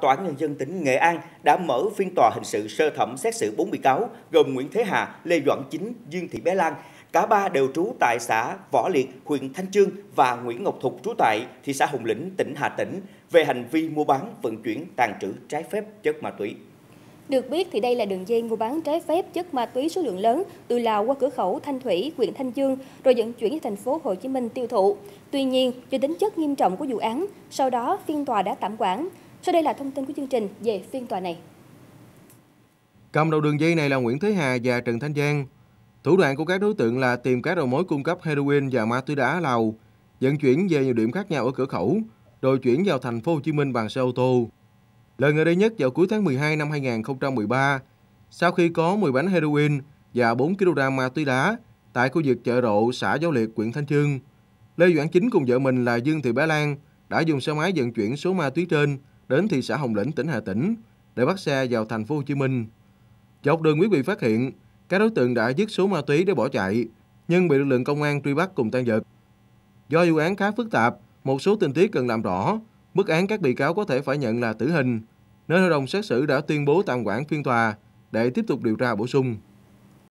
Tòa án Nhân dân tỉnh Nghệ An đã mở phiên tòa hình sự sơ thẩm xét xử 4 bị cáo gồm Nguyễn Thế Hà, Lê Doãn Chính, Dương Thị Bé Lan. Cả ba đều trú tại xã Võ Liệt, huyện Thanh Trương và Nguyễn Ngọc Thục trú tại thị xã Hồng Lĩnh, tỉnh Hà Tĩnh về hành vi mua bán, vận chuyển, tàn trữ trái phép chất ma túy. Được biết thì đây là đường dây mua bán trái phép chất ma túy số lượng lớn từ Lào qua cửa khẩu Thanh Thủy, huyện Thanh Dương rồi vận chuyển đến thành phố Hồ Chí Minh tiêu thụ. Tuy nhiên, do tính chất nghiêm trọng của vụ án, sau đó phiên tòa đã tạm quản. Sau đây là thông tin của chương trình về phiên tòa này. Cầm đầu đường dây này là Nguyễn Thế Hà và Trần Thanh Giang. Thủ đoạn của các đối tượng là tìm các đầu mối cung cấp heroin và ma túy đá Lào, vận chuyển về nhiều điểm khác nhau ở cửa khẩu, rồi chuyển vào thành phố Hồ Chí Minh bằng xe ô tô. Lần gần đây nhất vào cuối tháng 12 năm 2013, sau khi có 10 bánh heroin và 4 kg ma túy đá tại khu vực chợ rộ xã Giáo Liệt, huyện Thanh Chương, Lê Doãn Chính cùng vợ mình là Dương Thị Bá Lan đã dùng xe máy vận chuyển số ma túy trên đến thị xã Hồng Lĩnh, tỉnh Hà Tĩnh để bắt xe vào thành phố Hồ Chí Minh. Dọc đường quý vị phát hiện, các đối tượng đã dứt số ma túy để bỏ chạy, nhưng bị lực lượng công an truy bắt cùng tan vật. Do vụ án khá phức tạp, một số tình tiết cần làm rõ, mức án các bị cáo có thể phải nhận là tử hình, nên hội đồng xét xử đã tuyên bố tạm quản phiên tòa để tiếp tục điều tra bổ sung.